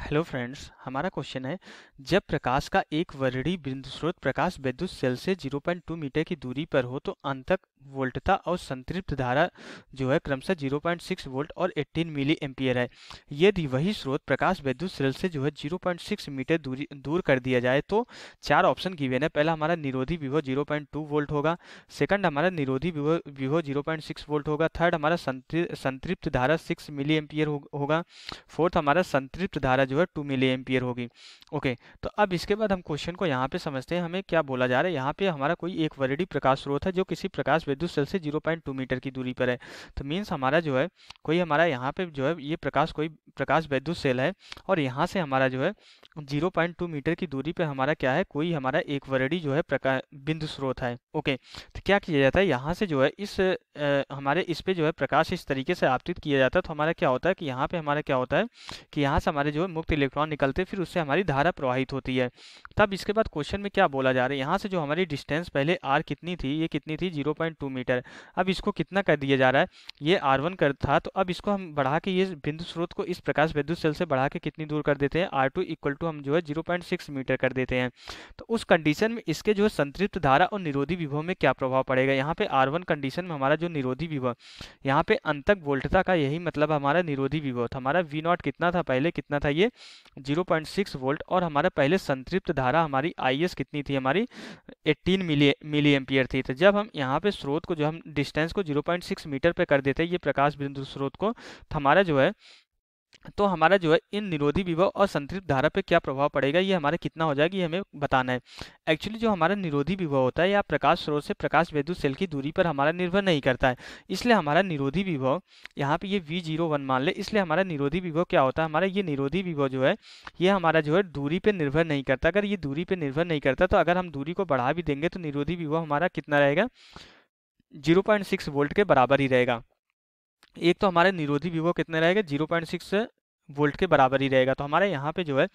hello friends हमारा question है जब प्रकाश का एक वर्णी बिंदु स्रोत प्रकाश विद्युत सेल से 0.2 मीटर की दूरी पर हो तो अंतक वोल्टता और संतृप्त धारा जो है क्रमशः 0.6 वोल्ट और 18 मिली एम्पियर है यदि वही स्रोत प्रकाश विद्युत सेल से जो है 0.6 मीटर दूरी दूर कर दिया जाए तो चार ऑप्शन गिवेन है पहला हमारा निरोधी विभो जीरो वोल्ट होगा सेकंड हमारा निरोधी विभो विभो 0.6 वोल्ट होगा थर्ड हमारा संतृप्त धारा सिक्स मिली एम्पियर होगा फोर्थ हमारा संतृप्त धारा जो है टू मिली एम्पियर होगी ओके तो अब इसके बाद हम क्वेश्चन को यहाँ पे समझते हैं हमें क्या बोला जा रहा है यहाँ पे हमारा कोई एक वरेडी प्रकाश स्रोत है जो किसी प्रकाश विद्युत सेल से जीरो पॉइंट टू मीटर की दूरी पर है तो मीन्स हमारा जो है कोई हमारा यहाँ पे जो है ये प्रकाश कोई प्रकाश विद्युत सेल है और यहाँ से हमारा जो है जीरो मीटर की दूरी पर हमारा क्या है कोई हमारा एक वरेडी जो है प्रकाश बिंदु स्रोत है ओके तो क्या किया जाता है यहाँ से जो है इस हमारे इस पे जो है प्रकाश इस तरीके से आपतित किया जाता है तो हमारा क्या होता है कि यहाँ पे हमारा क्या होता है कि यहाँ से हमारे जो है मुक्त इलेक्ट्रॉन निकलते फिर उससे हमारी धारा प्रवाहित होती है तब इसके बाद क्वेश्चन में क्या बोला जा रहा है यहाँ से जो हमारी डिस्टेंस पहले आर कितनी थी ये कितनी थी जीरो मीटर अब इसको कितना कर दिया जा रहा है ये आर वन कर था तो अब इसको हम बढ़ा के ये बिंदु स्रोत को इस प्रकाश विद्युत सेल से बढ़ा के कितनी दूर कर देते हैं आर टू इक्वल टू हम जो है जीरो मीटर कर देते हैं तो उस कंडीशन में इसके जो है संतृप्त धारा और निरोधी विभव में क्या प्रभाव पड़ेगा यहाँ पे आर वन कंडीशन में हमारा जो निरोधी विभव यहाँ पे अंतक वोल्टता का यही मतलब हमारा निरोधी विभव था हमारा वी नॉट कितना था पहले कितना था ये पॉइंट 0.6 वोल्ट और हमारा पहले संतृप्त धारा हमारी आई कितनी थी हमारी 18 मिली मिली एम्पियर थी तो जब हम यहाँ पे स्रोत को जो हम डिस्टेंस को 0.6 मीटर पे कर देते हैं ये प्रकाश बिंदु स्रोत को तो हमारा जो है तो हमारा जो है इन निरोधी विभव और संतृप्त धारा पे क्या प्रभाव पड़ेगा ये हमारा कितना हो जाएगा ये हमें बताना है एक्चुअली जो हमारा निरोधी विभव होता है या प्रकाश स्रोत से प्रकाश वैद्युत सेल की दूरी पर हमारा निर्भर नहीं करता है इसलिए हमारा निरोधी विभव यहाँ पे ये वी जीरो वन मान ले इसलिए हमारा निरोधी विभव क्या होता है हमारा ये निरोधी विभव जो है ये हमारा जो है दूरी पर निर्भर नहीं करता अगर ये दूरी पर निर्भर नहीं करता तो अगर हम दूरी को बढ़ा भी देंगे तो निरोधी विभव हमारा कितना रहेगा जीरो वोल्ट के बराबर ही रहेगा एक तो हमारे निरोधी विभव कितने रहेगा जीरो पॉइंट सिक्स वोल्ट के बराबर ही रहेगा तो हमारे यहाँ पे जो है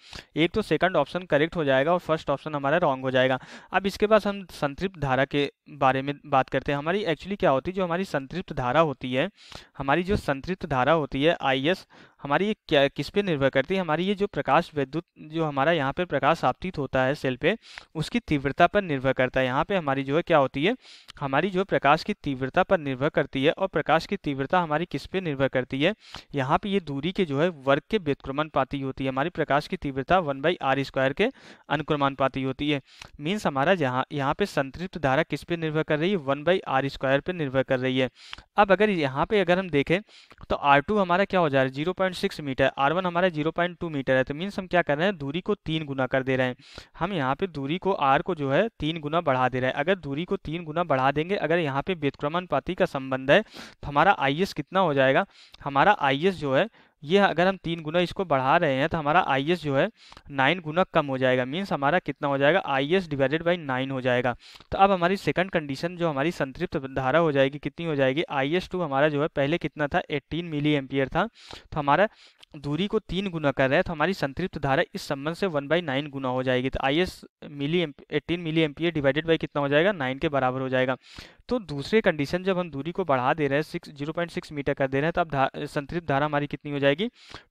एक तो सेकंड ऑप्शन करेक्ट हो जाएगा और फर्स्ट ऑप्शन हमारा रॉन्ग हो जाएगा अब इसके पास हम संतृप्त धारा के बारे में बात करते हैं हमारी एक्चुअली क्या होती है जो हमारी संतृप्त धारा होती है हमारी जो संतृप्त धारा होती है आई एस हमारी ये क्या किस पे निर्भर करती है हमारी ये जो प्रकाश विद्युत जो हमारा यहाँ पर प्रकाश आपतीत होता है सेल पे उसकी तीव्रता पर निर्भर करता है यहाँ पे हमारी जो है क्या होती है हमारी जो प्रकाश की तीव्रता पर निर्भर करती है और प्रकाश की तीव्रता हमारी किस पे निर्भर करती है यहाँ पे ये दूरी के जो है वर्ग के पाती होती है हमारी प्रकाश की तीव्रता वन बाई आर स्क्वायर के अनुक्रमण पाती होती है मीन्स हमारा जहाँ यहाँ पर संतृप्त धारा किस पे पे निर्भर कर रही है वन बाई आर स्क्वायर पर निर्भर कर रही है अब अगर यहाँ पे अगर हम देखें तो आर टू हमारा क्या हो जा रहा है zero point six metre R one हमारा जीरो पॉइंट टू मीटर है तो मीन्स हम क्या कर रहे हैं दूरी को तीन गुना कर दे रहे हैं हम यहाँ पे दूरी को आर को जो है तीन गुना बढ़ा दे रहे हैं अगर दूरी को तीन गुना बढ़ा देंगे अगर यहाँ पे व्यक्रमानुपाती का संबंध है तो हमारा आई कितना हो जाएगा हमारा आई जो है ये अगर हम तीन गुना इसको बढ़ा रहे हैं तो हमारा आई जो है नाइन गुना कम हो जाएगा मीन्स हमारा कितना हो जाएगा I S divided by nine हो जाएगा तो अब हमारी सेकंड कंडीशन जो हमारी संतृप्त धारा हो जाएगी कितनी हो जाएगी आई एस टू हमारा जो है पहले कितना था एट्टीन मिली एम्पियर था तो हमारा दूरी को तीन गुना कर रहे हैं तो हमारी संतृप्त धारा इस संबंध से वन बाई नाइन गुना हो जाएगी तो I S milli eighteen milli ampere divided by कितना हो जाएगा नाइन के बराबर हो जाएगा तो दूसरे कंडीशन जब हम दूरी को बढ़ा दे रहे हैं six zero point six metre कर दे रहे हैं तो अब धा, संतृप्त धारा हमारी कितनी हो जाएगी जाएगी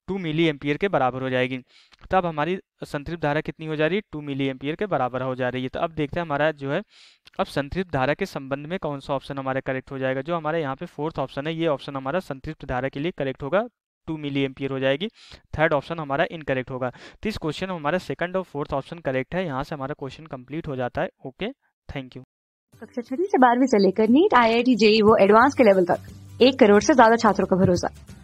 टू मिली एम्पियर के बराबर हो जाएगी तब तो हमारी संतृप्त धारा कितनी हो जा रही है टू मिली एम्पियर के बराबर हो जा रही है तो अब देखते हैं हमारा जो है अब संतृप्त धारा के संबंध में कौन सा ऑप्शन हमारा करेक्ट हो जाएगा जो हमारे यहाँ पे फोर्थ ऑप्शन है ये ऑप्शन हमारा संतृप्त धारा के लिए करेक्ट होगा टू मिली एम्पियर हो जाएगी थर्ड ऑप्शन हमारा इनकरेक्ट होगा तो इस क्वेश्चन में हमारा सेकंड और फोर्थ ऑप्शन करेक्ट है यहाँ से हमारा क्वेश्चन कंप्लीट हो जाता है ओके थैंक यू कक्षा छठी से बारहवीं से लेकर NEET I I T JEE वो एडवांस के लेवल तक एक करोड़ से ज्यादा छात्रों का भरोसा